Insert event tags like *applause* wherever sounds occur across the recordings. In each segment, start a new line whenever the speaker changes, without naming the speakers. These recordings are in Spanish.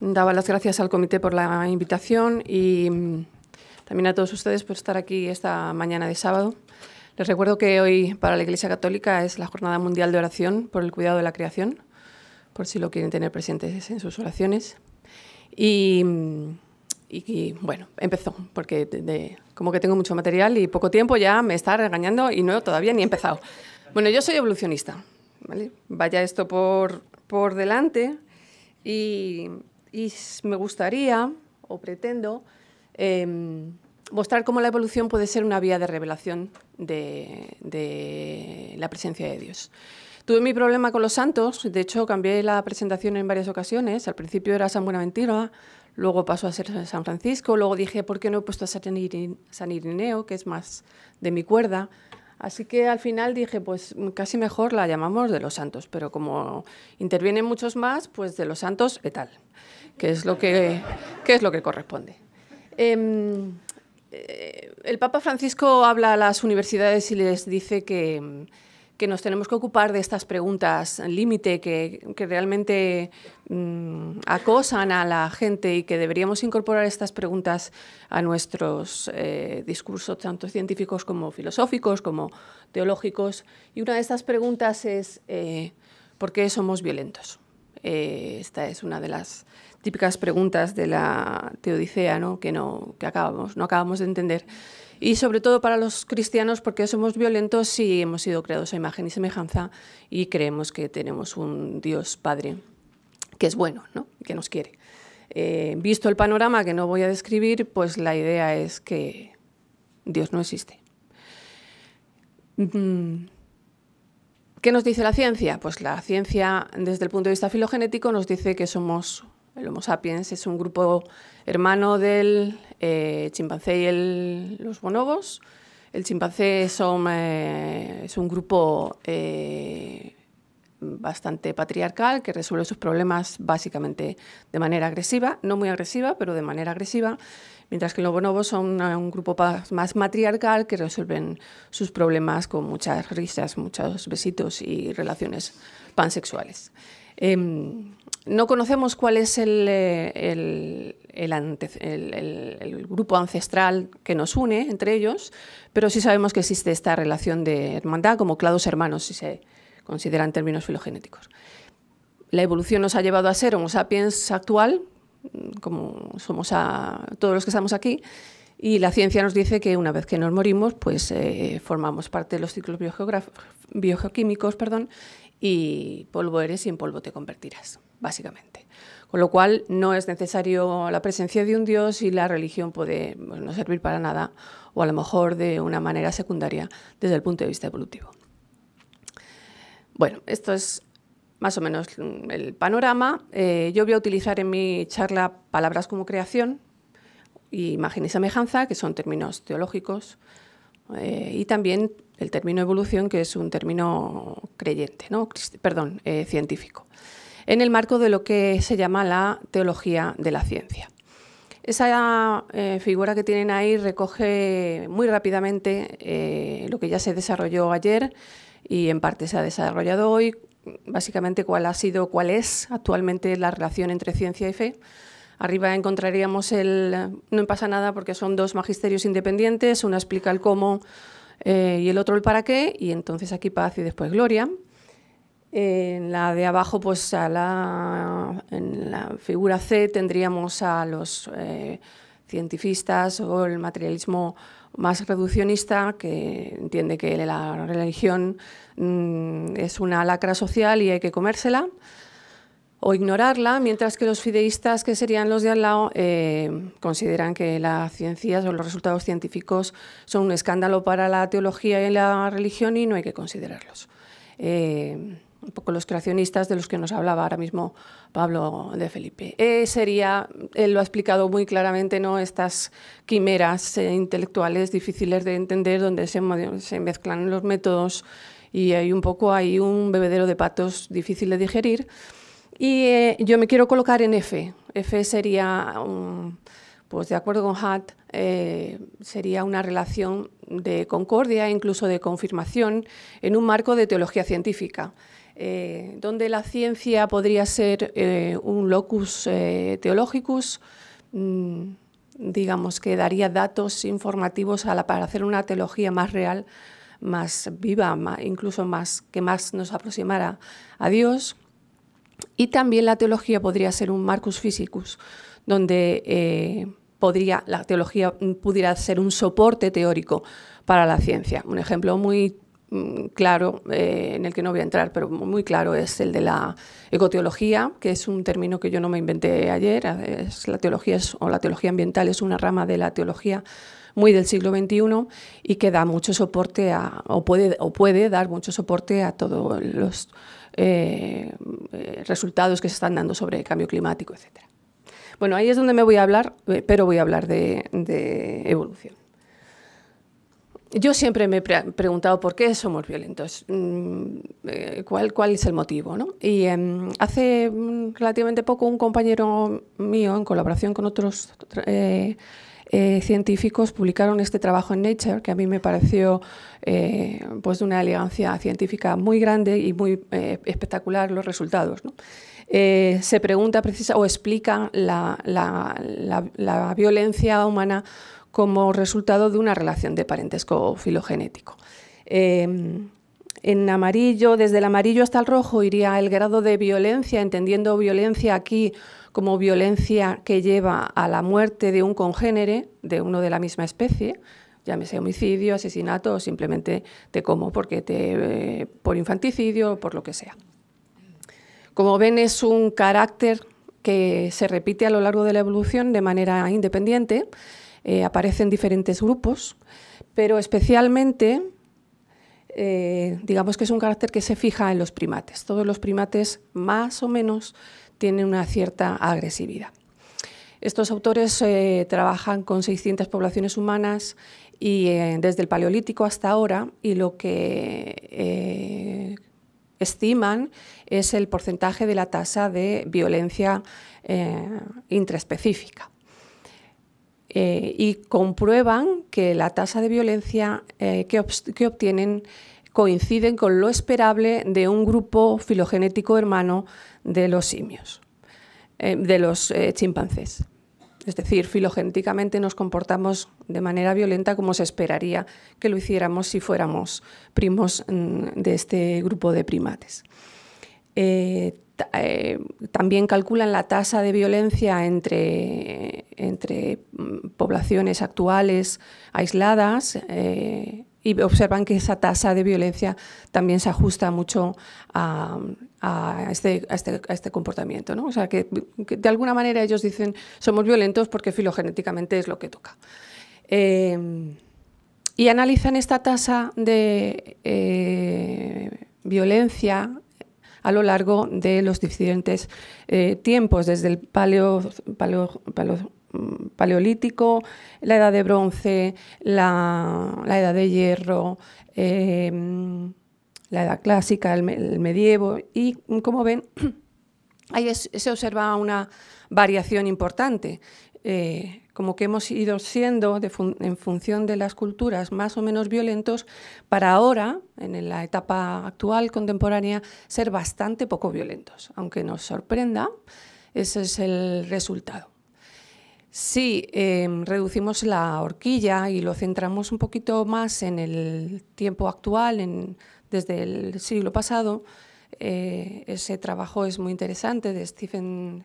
Daba las gracias al comité por la invitación y mm, también a todos ustedes por estar aquí esta mañana de sábado. Les recuerdo que hoy para la Iglesia Católica es la Jornada Mundial de Oración por el Cuidado de la Creación, por si lo quieren tener presentes en sus oraciones. Y, mm, bueno, empezó, porque como que tengo mucho material y poco tiempo ya me está regañando y no todavía ni he empezado. Bueno, yo soy evolucionista, ¿vale? Vaya esto por, por delante. Y y me gustaría, o pretendo, em, mostrar cómo la evolución puede ser una vía de revelación de, la presencia de Dios. Tuve mi problema con los santos, de hecho cambié la presentación en varias ocasiones, al principio era San Buenaventura, luego pasó a ser San Francisco, luego dije, ¿por qué no he puesto a San Irineo, que es más de mi cuerda? Así que al final dije, pues casi mejor la llamamos de los santos, pero como intervienen muchos más, pues de los santos etal, que es lo que, es lo que corresponde. Em, eh, el Papa Francisco habla a las universidades y les dice que que nos tenemos que ocupar de estas preguntas límite que, realmente mm, acosan a la gente y que deberíamos incorporar estas preguntas a nuestros eh, discursos, tanto científicos como filosóficos, como teológicos. Y una de estas preguntas es, eh, ¿por qué somos violentos? Eh, esta es una de las típicas preguntas de la teodicea ¿no? Que, no, acabamos, no acabamos de entender y sobre todo para los cristianos porque somos violentos y hemos sido creados a imagen y semejanza y creemos que tenemos un Dios Padre que es bueno, ¿no? que nos quiere. Eh, visto el panorama que no voy a describir, pues la idea es que Dios no existe. Mm. ¿Qué nos dice la ciencia? Pues la ciencia, desde el punto de vista filogenético, nos dice que somos el Homo sapiens es un grupo hermano del eh, chimpancé y el, los bonobos. El chimpancé eh, es un grupo eh, bastante patriarcal que resuelve sus problemas básicamente de manera agresiva, no muy agresiva, pero de manera agresiva, mientras que los bonobos son un grupo más matriarcal que resuelven sus problemas con muchas risas, muchos besitos y relaciones pansexuales. Em, no conocemos cuál es eh, el, grupo ancestral que nos une entre ellos, pero sí sabemos que existe esta relación de hermandad como clados hermanos, si se consideran términos filogenéticos. La evolución nos ha llevado a ser Homo sapiens actual, como somos todos los que estamos aquí, y la ciencia nos dice que una vez que nos morimos, pues eh, formamos parte de los ciclos biogeoquímicos perdón, y polvo eres y en polvo te convertirás básicamente. Con lo cual no es necesario la presencia de un dios y la religión puede pues, no servir para nada o a lo mejor de una manera secundaria desde el punto de vista evolutivo. Bueno, esto es más o menos el panorama. Eh, yo voy a utilizar en mi charla palabras como creación, imagen y semejanza, que son términos teológicos, eh, y también el término evolución, que es un término creyente, ¿no? perdón, eh, científico en el marco de lo que se llama la teología de la ciencia. Esa eh, figura que tienen ahí recoge muy rápidamente eh, lo que ya se desarrolló ayer y en parte se ha desarrollado hoy, básicamente cuál ha sido, cuál es actualmente la relación entre ciencia y fe. Arriba encontraríamos el no pasa nada porque son dos magisterios independientes, uno explica el cómo eh, y el otro el para qué, y entonces aquí paz y después gloria. En la de abajo, pues a la, en la figura C tendríamos a los eh, cientifistas o el materialismo más reduccionista, que entiende que la religión mm, es una lacra social y hay que comérsela o ignorarla, mientras que los fideístas, que serían los de al lado, eh, consideran que las ciencias o los resultados científicos son un escándalo para la teología y la religión y no hay que considerarlos. Eh, un poco los creacionistas de los que nos hablaba ahora mismo Pablo de Felipe. Eh, sería, él lo ha explicado muy claramente, ¿no? estas quimeras eh, intelectuales difíciles de entender, donde se, mezclan los métodos y hay un poco hay un bebedero de patos difícil de digerir. Y eh, yo me quiero colocar en F. F sería, pues de acuerdo con Hat, sería una relación de concordia, incluso de confirmación, en un marco de teología científica. Eh, donde la ciencia podría ser eh, un locus eh, theologicus, mm, digamos que daría datos informativos para hacer una teología más real, más viva, incluso más que más nos aproximara a Dios. Y también la teología podría ser un Marcus Physicus, donde podría, la teología pudiera ser un soporte teórico para la ciencia. Un ejemplo muy Mm, claro, eh, en el que no voy a entrar, pero muy claro, es el de la ecoteología, que es un término que yo no me inventé ayer. Es, la teología o la teología ambiental es una rama de la teología muy del siglo XXI y que da mucho soporte o puede, o puede dar mucho soporte a todos los eh, eh, resultados que se están dando sobre el cambio climático, etc. Bueno, ahí es donde me voy a hablar, pero voy a hablar de evolución yo siempre me he preguntado por qué somos violentos, mm, eh, cuál, es el motivo. Y em, hace mm, relativamente poco un compañero mío, en colaboración con otros eh, eh, científicos, publicaron este trabajo en Nature, que a mí me pareció pues de una elegancia científica muy grande y muy espectacular los resultados. se pregunta precisa o explica la, violencia humana como resultado de una relación de parentesco filogenético. Em, en amarillo, desde el amarillo hasta el rojo iría el grado de violencia, entendiendo violencia aquí como violencia que lleva a la muerte de un congénere, de uno de la misma especie, llámese homicidio, asesinato o simplemente te como porque te, eh, por infanticidio o por lo que sea. Como ven, es un carácter que se repite a lo largo de la evolución de manera independiente eh, aparecen diferentes grupos, pero especialmente, eh, digamos que es un carácter que se fija en los primates. Todos los primates, más o menos, tienen una cierta agresividad. Estos autores eh, trabajan con 600 poblaciones humanas y desde el Paleolítico hasta ahora y lo que estiman es el porcentaje de la tasa de violencia intraespecífica. Eh, y comprueban que la tasa de violencia eh, que, obtienen coinciden con lo esperable de un grupo filogenético hermano de los simios, eh, de los chimpancés. Es decir, filogenéticamente nos comportamos de manera violenta como se esperaría que lo hiciéramos si fuéramos primos mm, de este grupo de primates. Eh, eh, también calculan la tasa de violencia entre, entre mm, poblaciones actuales aisladas eh, y observan que esa tasa de violencia también se ajusta mucho a, este, este, este, comportamiento. O sea, que, de alguna manera ellos dicen somos violentos porque filogenéticamente es lo que toca. y analizan esta tasa de violencia a lo largo de los diferentes eh, tiempos, desde el mm, paleolítico, la edad de bronce, la, edad de hierro, eh, la edad clásica, el, medievo, y como ven, *clears throat* ahí se observa una variación importante. Eh, como que hemos ido siendo en función de las culturas más o menos violentos, para ahora, en la etapa actual contemporánea, ser bastante poco violentos. Aunque nos sorprenda, ese es el resultado. Si em, reducimos la horquilla y lo centramos un poquito más en el tiempo actual, desde el siglo pasado, eh, ese trabajo es muy interesante de Stephen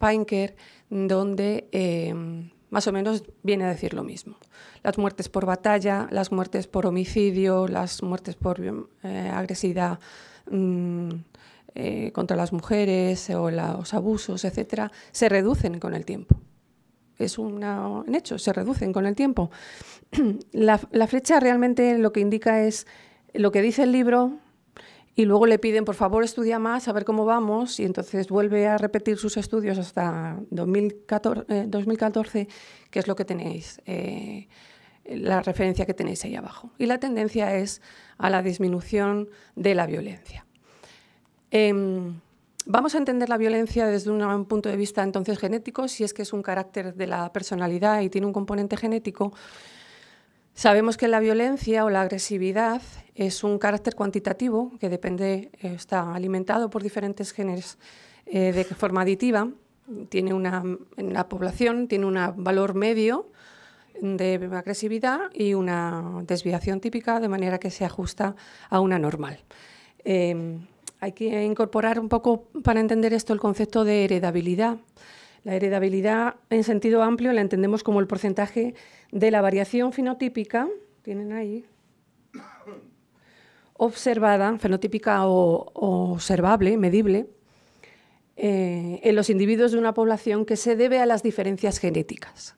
Pinker, donde em, más o menos viene a decir lo mismo. Las muertes por batalla, las muertes por homicidio, las muertes por em, eh, agresividad mm, eh, contra las mujeres o los abusos, etcétera, se reducen con el tiempo. Es un hecho, se reducen con el tiempo. *clears throat* la, la flecha realmente lo que indica es lo que dice el libro, y luego le piden, por favor, estudia más, a ver cómo vamos, y entonces vuelve a repetir sus estudios hasta 2014, eh, que es lo que tenéis, eh, la referencia que tenéis ahí abajo. Y la tendencia es a la disminución de la violencia. Em, vamos a entender la violencia desde un, punto de vista entonces genético, si es que es un carácter de la personalidad y tiene un componente genético, Sabemos que la violencia o la agresividad es un carácter cuantitativo que depende, eh, está alimentado por diferentes genes eh, de forma aditiva. Tiene una, en la población tiene un valor medio de agresividad y una desviación típica, de manera que se ajusta a una normal. Eh, hay que incorporar un poco para entender esto el concepto de heredabilidad. La heredabilidad en sentido amplio la entendemos como el porcentaje de la variación fenotípica, tienen ahí, observada, fenotípica o, observable, medible, eh, en los individuos de una población que se debe a las diferencias genéticas.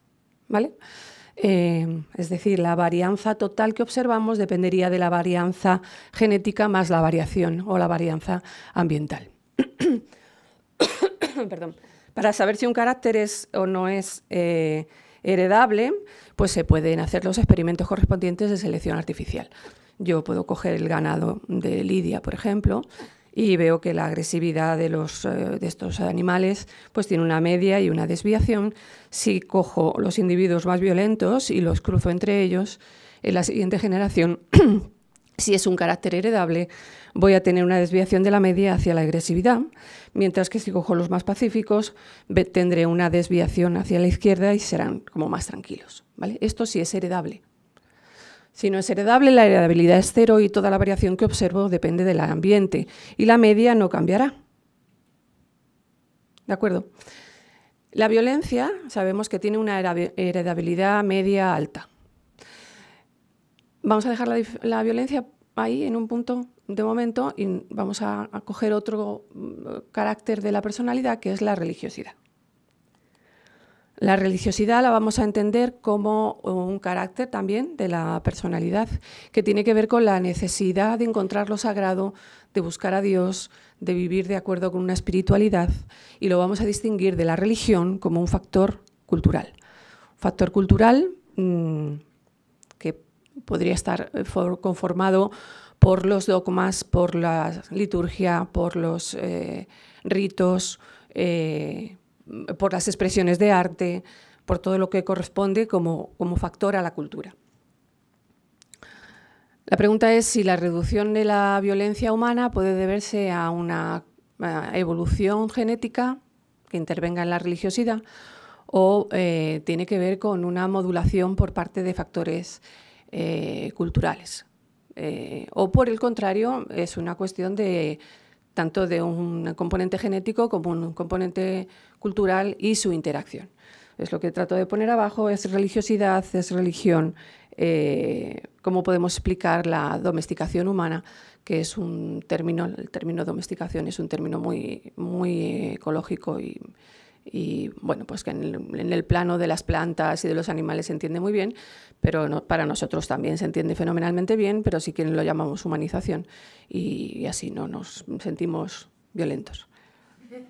¿Vale? Eh, es decir, la varianza total que observamos dependería de la varianza genética más la variación o la varianza ambiental. *coughs* Perdón. Para saber si un carácter es o no es eh, heredable, pues se pueden hacer los experimentos correspondientes de selección artificial. Yo puedo coger el ganado de Lidia, por ejemplo, y veo que la agresividad de, los, eh, de estos animales pues tiene una media y una desviación. Si cojo los individuos más violentos y los cruzo entre ellos, en la siguiente generación *clears throat* Si es un carácter heredable, voy a tener una desviación de la media hacia la agresividad, mientras que si cojo los más pacíficos, tendré una desviación hacia la izquierda y serán como más tranquilos. ¿vale? Esto sí es heredable. Si no es heredable, la heredabilidad es cero y toda la variación que observo depende del ambiente y la media no cambiará. ¿De acuerdo? La violencia sabemos que tiene una heredabilidad media alta vamos a dejar la, violencia ahí en un punto de momento y vamos a, coger otro mm, carácter de la personalidad que es la religiosidad. La religiosidad la vamos a entender como un carácter también de la personalidad que tiene que ver con la necesidad de encontrar lo sagrado, de buscar a Dios, de vivir de acuerdo con una espiritualidad y lo vamos a distinguir de la religión como un factor cultural. Factor cultural mm, podría estar eh, conformado por los dogmas, por la liturgia, por los eh, ritos, eh, por las expresiones de arte, por todo lo que corresponde como, factor a la cultura. La pregunta es si la reducción de la violencia humana puede deberse a una evolución genética que intervenga en la religiosidad o tiene que ver con una modulación por parte de factores eh, culturales. Eh, o por el contrario, es una cuestión de tanto de un componente genético como un componente cultural y su interacción. Es lo que trato de poner abajo, es religiosidad, es religión, eh, cómo podemos explicar la domesticación humana, que es un término, el término domesticación es un término muy, muy ecológico y, y bueno, pues que en el, plano de las plantas y de los animales se entiende muy bien, pero para nosotros también se entiende fenomenalmente bien, pero si quieren lo llamamos humanización y, así no nos sentimos violentos. *laughs*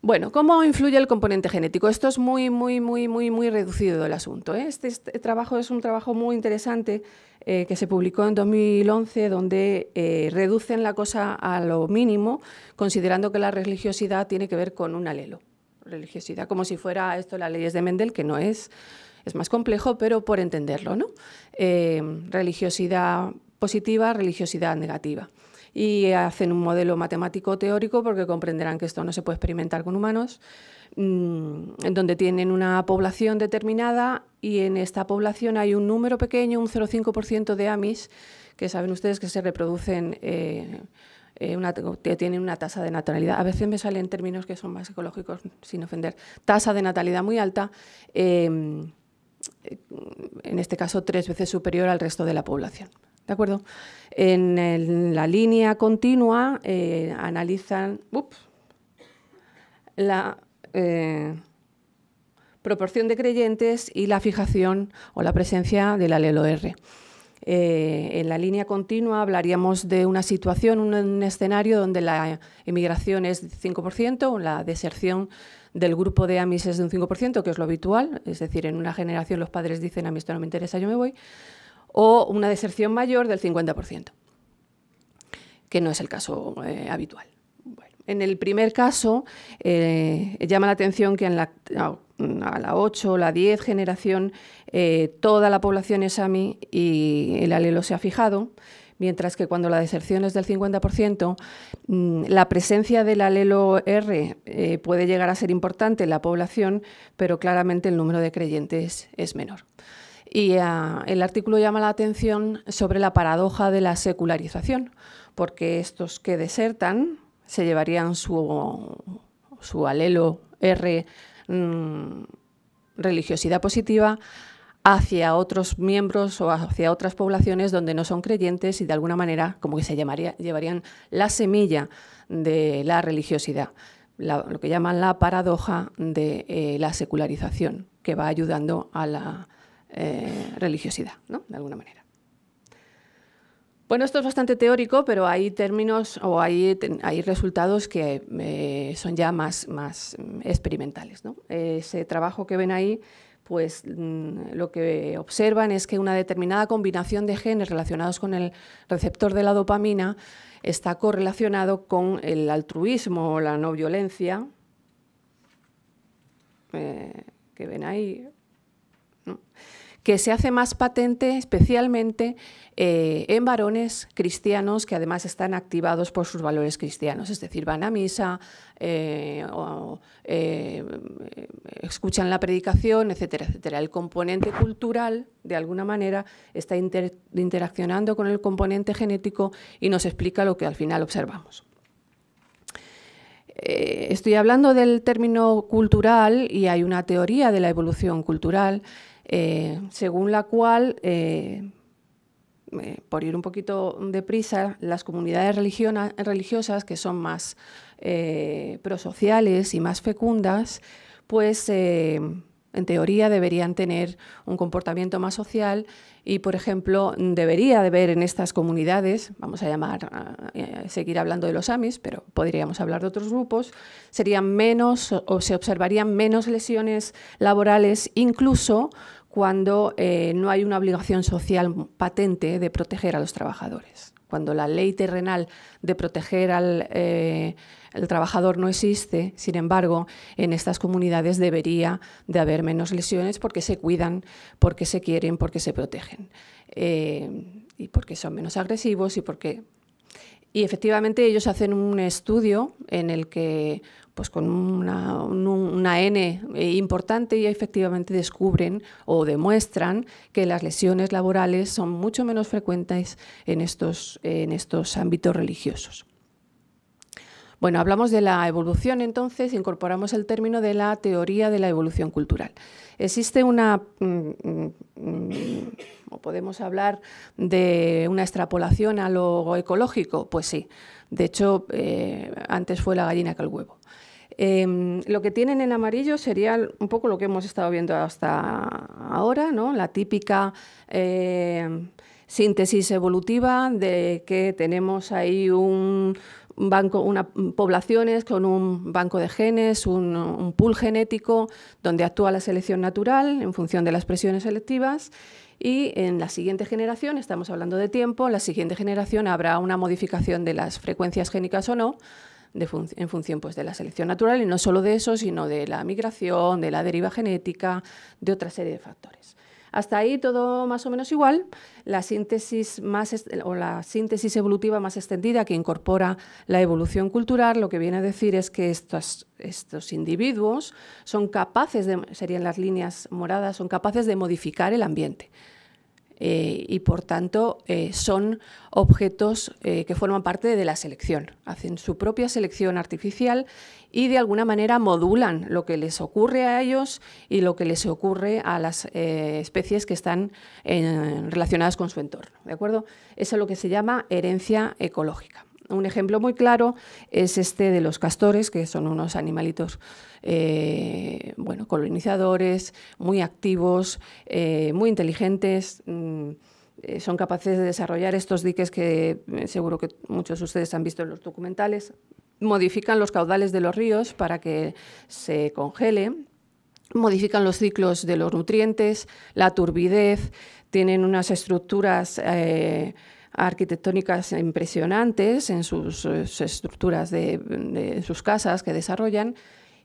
Bueno, ¿cómo influye el componente genético? Esto es muy, muy, muy, muy, muy reducido el asunto. ¿eh? Este, este, trabajo es un trabajo muy interesante eh, que se publicó en 2011, donde eh, reducen la cosa a lo mínimo, considerando que la religiosidad tiene que ver con un alelo religiosidad como si fuera esto las leyes de Mendel, que no es, es más complejo, pero por entenderlo, ¿no? Eh, religiosidad positiva, religiosidad negativa. Y hacen un modelo matemático teórico porque comprenderán que esto no se puede experimentar con humanos, mm, en donde tienen una población determinada y en esta población hay un número pequeño, un 0,5% de amis, que saben ustedes que se reproducen eh, eh, tienen una tasa de natalidad. A veces me salen términos que son más ecológicos, sin ofender. Tasa de natalidad muy alta, em, en este caso tres veces superior al resto de la población. acuerdo? En, la línea continua eh, analizan la eh, proporción de creyentes y la fijación o la presencia del alelo R. Eh, en la línea continua hablaríamos de una situación, un, escenario donde la emigración es 5%, la deserción del grupo de amis es de un 5%, que es lo habitual, es decir, en una generación los padres dicen a mí esto no me interesa, yo me voy, o una deserción mayor del 50%, que no es el caso eh, habitual. En el primer caso, eh, llama la atención que a la 8 o la 10 generación eh, toda la población es AMI y el alelo se ha fijado, mientras que cuando la deserción es del 50%, mm, la presencia del alelo R eh, puede llegar a ser importante en la población, pero claramente el número de creyentes es menor. Y ah, el artículo llama la atención sobre la paradoja de la secularización, porque estos que desertan, se llevarían su, su alelo R mm, religiosidad positiva hacia otros miembros o hacia otras poblaciones donde no son creyentes y de alguna manera como que se llevarían la semilla de la religiosidad, lo que llaman la paradoja de eh, la secularización, que va ayudando a la eh, religiosidad, ¿no? de alguna manera. Bueno, esto es bastante teórico, pero hay términos o hay, hay resultados que eh, son ya más, más mm, experimentales. Ese trabajo que ven ahí, pues mm, lo que observan es que una determinada combinación de genes relacionados con el receptor de la dopamina está correlacionado con el altruismo o la no violencia eh, que ven ahí. ¿no? que se hace más patente especialmente eh, en varones cristianos que además están activados por sus valores cristianos, es decir, van a misa, eh, eh, escuchan la predicación, etcétera, etcétera. El componente cultural, de alguna manera, está interaccionando con el componente genético y nos explica lo que al final observamos. estoy hablando del término cultural y hay una teoría de la evolución cultural eh, según la cual, eh, por ir un poquito deprisa, las comunidades religiosas que son más eh, prosociales y más fecundas, pues en teoría deberían tener un comportamiento más social y, por ejemplo, debería de haber en estas comunidades, vamos a llamar, seguir hablando de los AMIS, pero podríamos hablar de otros grupos, serían menos o se observarían menos lesiones laborales, incluso cuando eh, no hay una obligación social patente de proteger a los trabajadores. Cuando la ley terrenal de proteger al eh, trabajador no existe, sin embargo, en estas comunidades debería de haber menos lesiones porque se cuidan, porque se quieren, porque se protegen eh, y porque son menos agresivos y porque y efectivamente ellos hacen un estudio en el que pues con una, N eh, importante y efectivamente descubren o demuestran que las lesiones laborales son mucho menos frecuentes en estos, en estos ámbitos religiosos. Bueno, hablamos de la evolución entonces, incorporamos el término de la teoría de la evolución cultural. Existe una, mm, mm, mm, o podemos hablar de una extrapolación a lo ecológico, pues sí. De hecho, eh, antes fue la gallina que el huevo. Em, lo que tienen en amarillo sería un poco lo que hemos estado viendo hasta ahora, la típica em, síntesis evolutiva de que tenemos ahí un banco, una, poblaciones con un banco de genes, un, pool genético donde actúa la selección natural en función de las presiones selectivas y en la siguiente generación, estamos hablando de tiempo, en la siguiente generación habrá una modificación de las frecuencias génicas o no, en función pues, de la selección natural y no solo de eso, sino de la migración, de la deriva genética, de otra serie de factores. Hasta ahí todo más o menos igual. La síntesis, más o la síntesis evolutiva más extendida que incorpora la evolución cultural lo que viene a decir es que estos, estos individuos son capaces de, serían las líneas moradas, son capaces de modificar el ambiente. Eh, y por tanto eh, son objetos eh, que forman parte de la selección. Hacen su propia selección artificial y de alguna manera modulan lo que les ocurre a ellos y lo que les ocurre a las especies que están relacionadas con su entorno. ¿De acuerdo? Eso es lo que se llama herencia ecológica. Un ejemplo muy claro es este de los castores, que son unos animalitos eh, bueno, colonizadores, muy activos, eh, muy inteligentes. Mm, eh, son capaces de desarrollar estos diques que seguro que muchos de ustedes han visto en los documentales. Modifican los caudales de los ríos para que se congele, modifican los ciclos de los nutrientes, la turbidez, tienen unas estructuras arquitectónicas impresionantes en sus, eh, estructuras de, en sus casas que desarrollan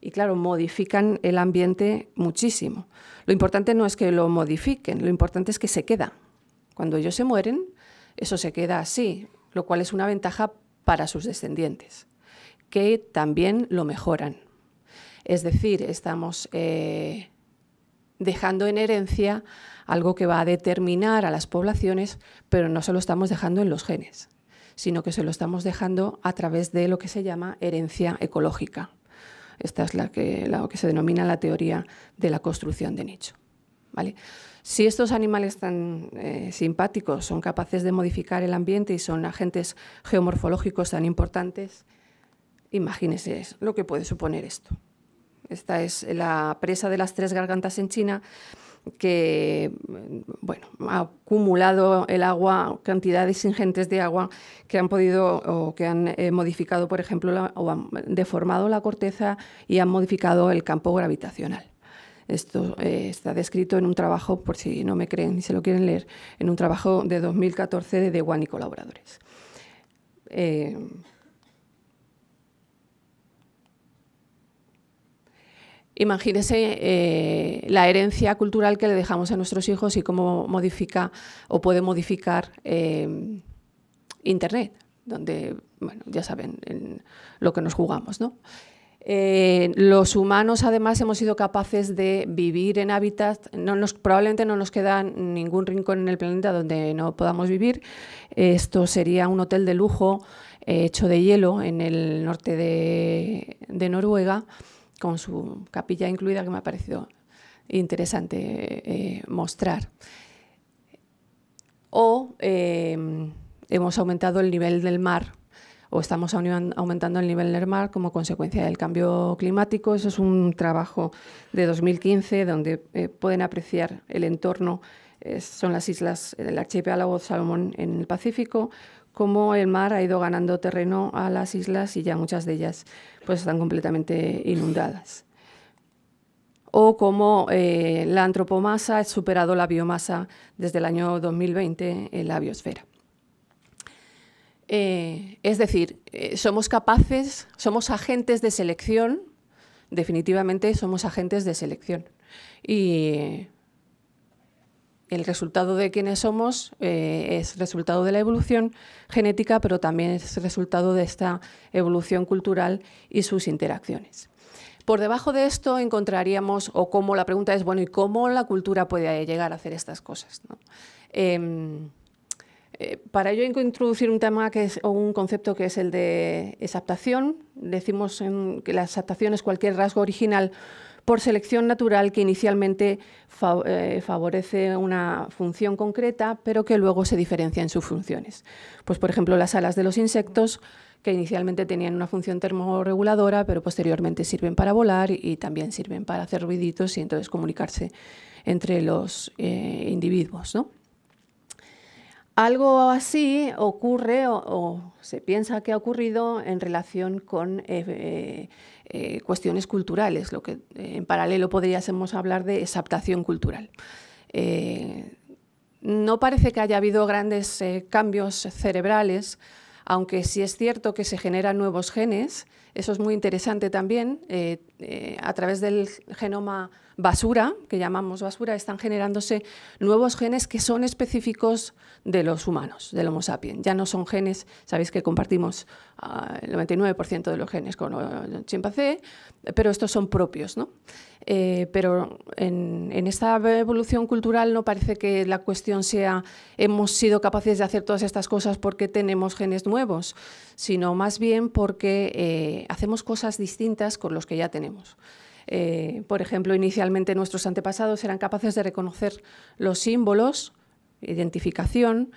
y claro, modifican el ambiente muchísimo. Lo importante no es que lo modifiquen, lo importante es que se queda. Cuando ellos se mueren, eso se queda así, lo cual es una ventaja para sus descendientes, que también lo mejoran. Es decir, estamos eh, dejando en herencia algo que va a determinar a las poblaciones, pero no se lo estamos dejando en los genes, sino que se lo estamos dejando a través de lo que se llama herencia ecológica. Esta es la que, se denomina la teoría de la construcción de nicho. ¿Vale? Si estos animales tan eh, simpáticos son capaces de modificar el ambiente y son agentes geomorfológicos tan importantes, imagínense lo que puede suponer esto. Esta es la presa de las tres gargantas en China que bueno, ha acumulado el agua, cantidades ingentes de agua que han podido o que han eh, modificado, por ejemplo, o han deformado la corteza y han modificado el campo gravitacional. Esto eh, está descrito en un trabajo, por si no me creen y se lo quieren leer, en un trabajo de 2014 de Dewan y colaboradores. Eh, imagínese eh, la herencia cultural que le dejamos a nuestros hijos y cómo modifica o puede modificar eh, Internet, donde, bueno, ya saben lo que nos jugamos, eh, los humanos además hemos sido capaces de vivir en hábitats, probablemente no nos queda ningún rincón en el planeta donde no podamos vivir. Esto sería un hotel de lujo hecho de hielo en el norte de Noruega, con su capilla incluida, que me ha parecido interesante eh, mostrar. O em, hemos aumentado el nivel del mar o estamos aumentando el nivel del mar como consecuencia del cambio climático. Eso es un trabajo de 2015 donde eh, pueden apreciar el entorno. Eh, son las islas del archipiélago Salomón en el Pacífico, cómo el mar ha ido ganando terreno a las islas y ya muchas de ellas pues, están completamente inundadas. O cómo eh, la antropomasa ha superado la biomasa desde el año 2020 en la biosfera. Eh, es decir, eh, somos capaces, somos agentes de selección, definitivamente somos agentes de selección. Y el resultado de quienes somos eh, es resultado de la evolución genética, pero también es resultado de esta evolución cultural y sus interacciones. Por debajo de esto encontraríamos, o cómo la pregunta es, bueno, ¿y cómo la cultura puede llegar a hacer estas cosas? Em, eh, para ello introducir un tema que es, o un concepto que es el de adaptación. Decimos que la adaptación es cualquier rasgo original por selección natural que inicialmente eh, favorece una función concreta, pero que luego se diferencia en sus funciones. Pues, por ejemplo, las alas de los insectos, que inicialmente tenían una función termorreguladora, pero posteriormente sirven para volar y también sirven para hacer ruiditos y entonces comunicarse entre los eh, individuos. ¿no? Algo así ocurre o, se piensa que ha ocurrido en relación con eh, eh, eh, cuestiones culturales, lo que en paralelo podríamos hablar de exaptación cultural. no parece que haya habido grandes cambios cerebrales, aunque sí es cierto que se generan nuevos genes eso es muy interesante también. Eh, eh, a través del genoma basura, que llamamos basura, están generándose nuevos genes que son específicos de los humanos, del Homo sapiens. Ya no son genes, sabéis que compartimos ah, el 99% de los genes con eh, el chimpancé, pero estos son propios. ¿no? pero en, esta evolución cultural no parece que la cuestión sea hemos sido capaces de hacer todas estas cosas porque tenemos genes nuevos, sino más bien porque hacemos cosas distintas con los que ya tenemos. Eh, por ejemplo, inicialmente nuestros antepasados eran capaces de reconocer los símbolos, identificación,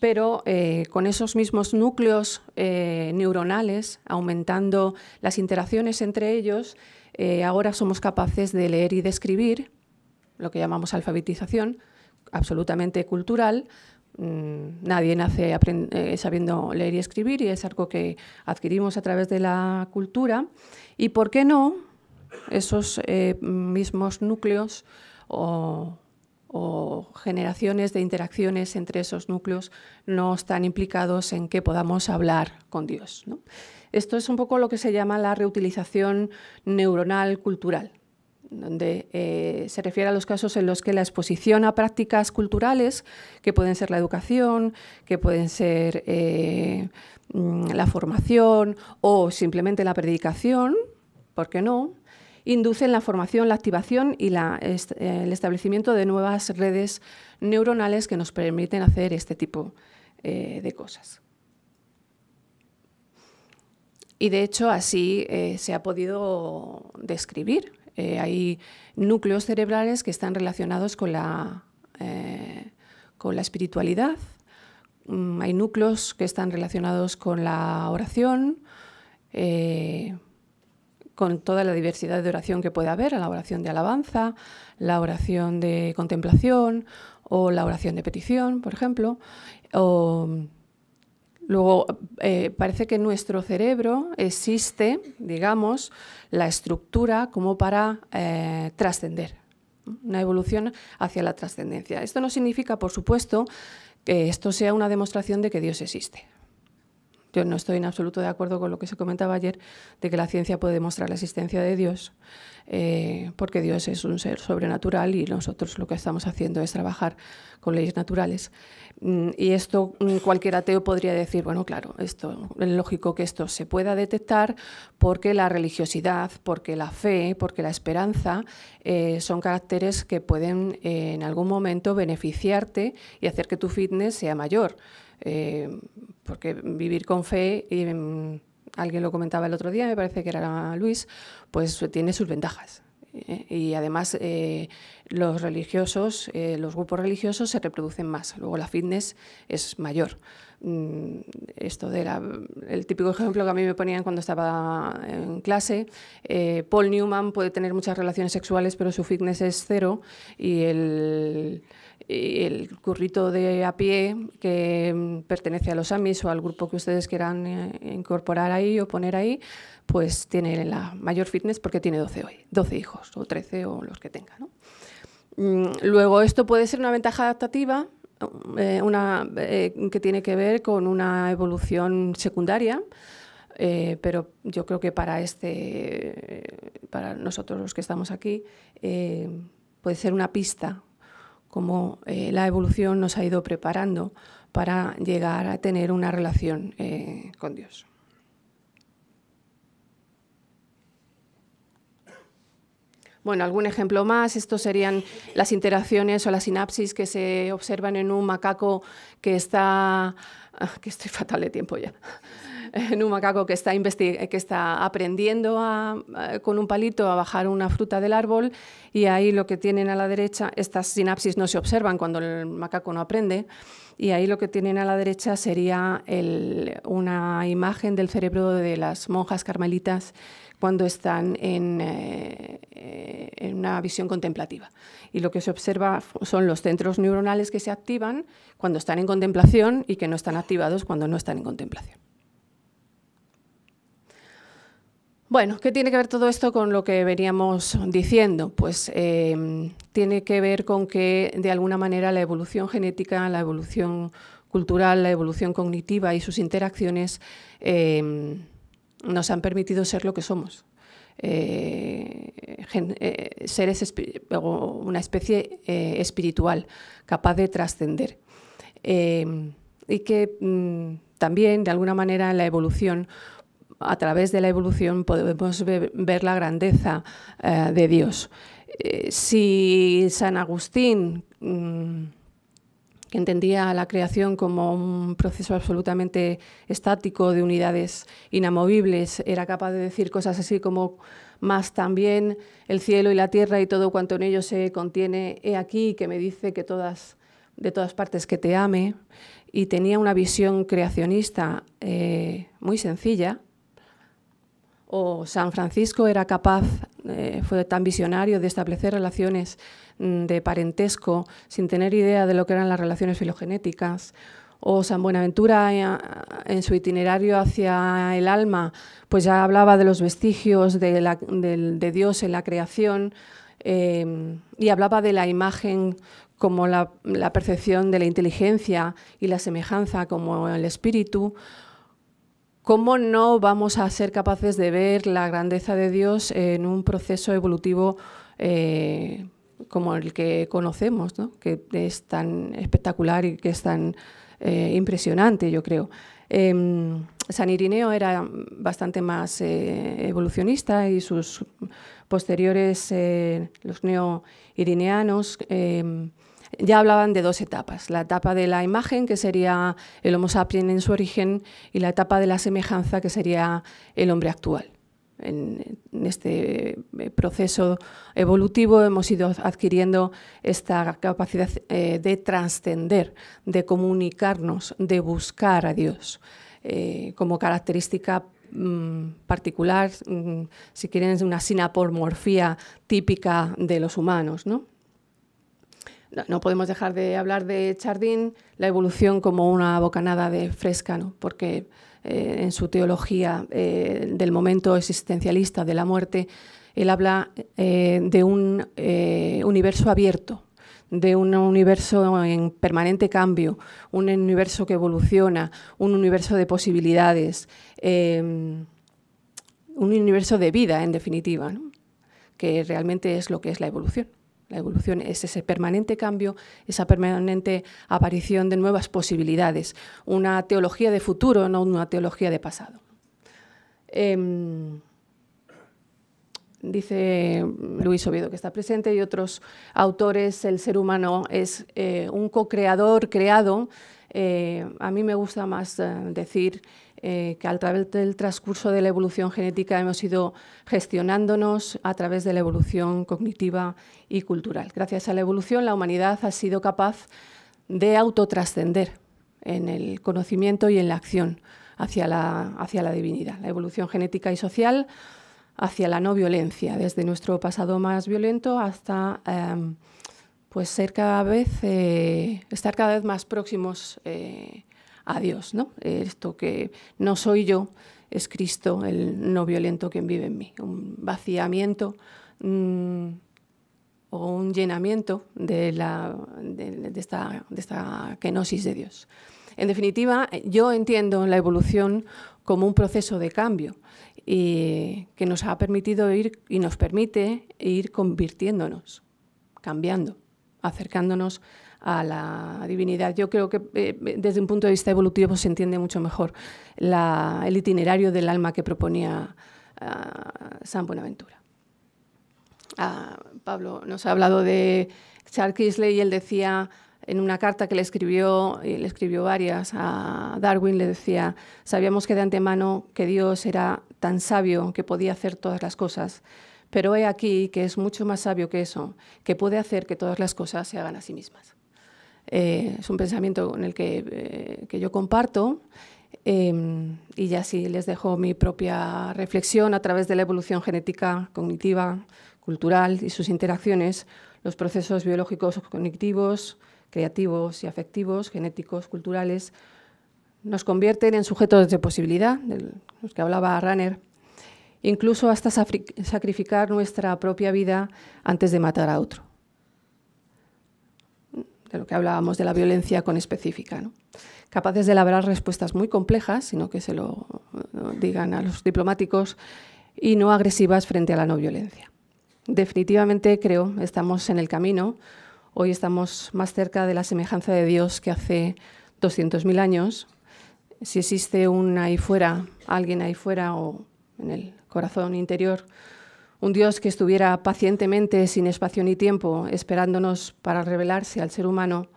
pero eh, con esos mismos núcleos eh, neuronales, aumentando las interacciones entre ellos, ahora somos capaces de leer y describir, lo que llamamos alfabetización, absolutamente cultural, Mm, nadie nace eh, sabiendo leer y escribir y es algo que adquirimos a través de la cultura. Y por qué no, esos eh, mismos núcleos o, generaciones de interacciones entre esos núcleos no están implicados en que podamos hablar con Dios. Esto es un poco lo que se llama la reutilización neuronal cultural donde eh, se refiere a los casos en los que la exposición a prácticas culturales, que pueden ser la educación, que pueden ser eh, mm, la formación o simplemente la predicación, ¿por qué no?, inducen la formación, la activación y eh, el establecimiento de nuevas redes neuronales que nos permiten hacer este tipo de cosas. Y de hecho así se ha podido describir eh, hay núcleos cerebrales que están relacionados con la, eh, con la espiritualidad, mm, hay núcleos que están relacionados con la oración, eh, con toda la diversidad de oración que puede haber, la oración de alabanza, la oración de contemplación o la oración de petición, por ejemplo, Luego, eh, parece que en nuestro cerebro existe, digamos, la estructura como para eh, trascender, una evolución hacia la trascendencia. Esto no significa, por supuesto, que esto sea una demostración de que Dios existe. Yo no estoy en absoluto de acuerdo con lo que se comentaba ayer de que la ciencia puede demostrar la existencia de Dios, eh, porque Dios es un ser sobrenatural y nosotros lo que estamos haciendo es trabajar con leyes naturales. Mm, y esto mm, cualquier ateo podría decir, bueno, claro, esto es lógico que esto se pueda detectar porque la religiosidad, porque la fe, porque la esperanza eh, son caracteres que pueden eh, en algún momento beneficiarte y hacer que tu fitness sea mayor. Eh, porque vivir con fe, y, mm, alguien lo comentaba el otro día, me parece que era Luis, pues tiene sus ventajas. ¿eh? Y además eh, los religiosos, eh, los grupos religiosos se reproducen más. Luego la fitness es mayor. Mm, esto de el típico ejemplo que a mí me ponían cuando estaba en clase, eh, Paul Newman puede tener muchas relaciones sexuales, pero su fitness es cero y el currito de a pie que mm, pertenece a los AMIS o al grupo que ustedes quieran eh, incorporar ahí o poner ahí, pues tiene la mayor fitness porque tiene 12 12 hijos o 13 o los que tenga, ¿no? Mm, luego, esto puede ser una ventaja adaptativa, eh, eh, que tiene que ver con una evolución secundaria, eh, pero yo creo que para este, para nosotros los que estamos aquí, puede ser una pista como la evolución nos ha ido preparando para llegar a tener una relación con Dios. Bueno, algún ejemplo más, estos serían las interacciones o las sinapsis que se observan en un macaco que está... Ah, que estoy fatal de tiempo ya *laughs* en un macaco que está, que está aprendiendo con un palito a bajar una fruta del árbol y ahí lo que tienen a la derecha, estas sinapsis no se observan cuando el macaco no aprende, y ahí lo que tienen a la derecha sería una imagen del cerebro de las monjas carmelitas cuando están en, eh, eh, en, una visión contemplativa. Y lo que se observa son los centros neuronales que se activan cuando están en contemplación y que no están activados cuando no están en contemplación. Bueno, ¿qué tiene que ver todo esto con lo que veníamos diciendo? Pues em, tiene que ver con que, de alguna manera, la evolución genética, la evolución cultural, la evolución cognitiva y sus interacciones em, nos han permitido ser lo que somos. Eh, eh, seres una especie eh, espiritual capaz de trascender y que mm, también de alguna manera en la evolución a través de la evolución podemos ver, la grandeza de Dios si San Agustín mm, que entendía la creación como un proceso absolutamente estático de unidades inamovibles. Era capaz de decir cosas así como más también el cielo y la tierra y todo cuanto en ellos se contiene, he aquí que me dice que todas de todas partes que te ame y tenía una visión creacionista eh, muy sencilla, o San Francisco era capaz, eh, fue tan visionario de establecer relaciones mm, de parentesco sin tener idea de lo que eran las relaciones filogenéticas, o San Buenaventura eh, en su itinerario hacia el alma, pues ya hablaba de los vestigios de, Dios en la creación em, y hablaba de la imagen como la, la percepción de la inteligencia y la semejanza como el espíritu, ¿Cómo no vamos a ser capaces de ver la grandeza de Dios en un proceso evolutivo eh, como el que conocemos, que es tan espectacular y que es tan eh, impresionante, yo creo? Em, San Irineo era bastante más eh, evolucionista y sus posteriores, los neo-irineanos, em, ya hablaban de dos etapas, la etapa de la imagen, que sería el Homo sapiens en su origen, y la etapa de la semejanza, que sería el hombre actual. En, este eh, proceso evolutivo hemos ido adquiriendo esta capacidad eh, de trascender, de comunicarnos, de buscar a Dios eh, como característica mm, particular, mm, si quieren, de una sinapomorfía típica de los humanos. ¿no? no, podemos dejar de hablar de Chardin, la evolución como una bocanada de fresca, ¿no? porque eh, en su teología eh, del momento existencialista de la muerte, él habla eh, de un universo abierto, de un universo en permanente cambio, un universo que evoluciona, un universo de posibilidades, em, un universo de vida, en definitiva, que realmente es lo que es la evolución. La evolución es ese permanente cambio, esa permanente aparición de nuevas posibilidades, una teología de futuro, no una teología de pasado. Em, dice Luis Oviedo, que está presente, y otros autores, el ser humano es eh, un co-creador creado. Eh, a mí me gusta más eh, decir eh, que a través del transcurso de la evolución genética hemos ido gestionándonos a través de la evolución cognitiva y cultural. Gracias a la evolución, la humanidad ha sido capaz de autotrascender en el conocimiento y en la acción hacia la, hacia la divinidad. La evolución genética y social hacia la no violencia, desde nuestro pasado más violento hasta eh, pues ser cada vez, eh, estar cada vez más próximos a Dios, ¿no? Esto que no soy yo, es Cristo, el no violento quien vive en mí. Un vaciamiento mm, o un llenamiento de, la, esta, de kenosis de Dios. En definitiva, yo entiendo la evolución como un proceso de cambio y que nos ha permitido ir y nos permite ir convirtiéndonos, cambiando, acercándonos a la divinidad. Yo creo que eh, desde un punto de vista evolutivo se entiende mucho mejor el itinerario del alma que proponía ah, San Buenaventura. Ah, Pablo nos ha hablado de Charles Kisley y él decía en una carta que le escribió, y le escribió varias a Darwin, le decía, sabíamos que de antemano que Dios era tan sabio que podía hacer todas las cosas, pero he aquí que es mucho más sabio que eso, que puede hacer que todas las cosas se hagan a sí mismas. Eh, es un pensamiento con el eh, que, yo comparto. Em, y ya sí les dejo mi propia reflexión a través de la evolución genética, cognitiva, cultural y sus interacciones, los procesos biológicos cognitivos, creativos y afectivos, genéticos, culturales, nos convierten en sujetos de posibilidad, de los que hablaba Runner, incluso hasta sacrificar nuestra propia vida antes de matar a otro de lo que hablábamos de la violencia con específica, capaces de elaborar respuestas muy complejas, sino que se lo digan a los diplomáticos, y no agresivas frente a la no violencia. Definitivamente creo, estamos en el camino, hoy estamos más cerca de la semejanza de Dios que hace 200.000 años. Si existe un ahí fuera, alguien ahí fuera o en el corazón interior, un Dios que estuviera pacientemente, sin espacio ni tiempo, esperándonos para revelarse al ser humano,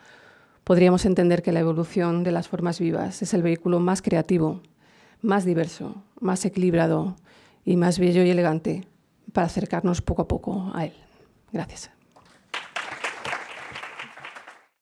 podríamos entender que la evolución de las formas vivas es el vehículo más creativo, más diverso, más equilibrado y más bello y elegante para acercarnos poco a poco a Él. Gracias.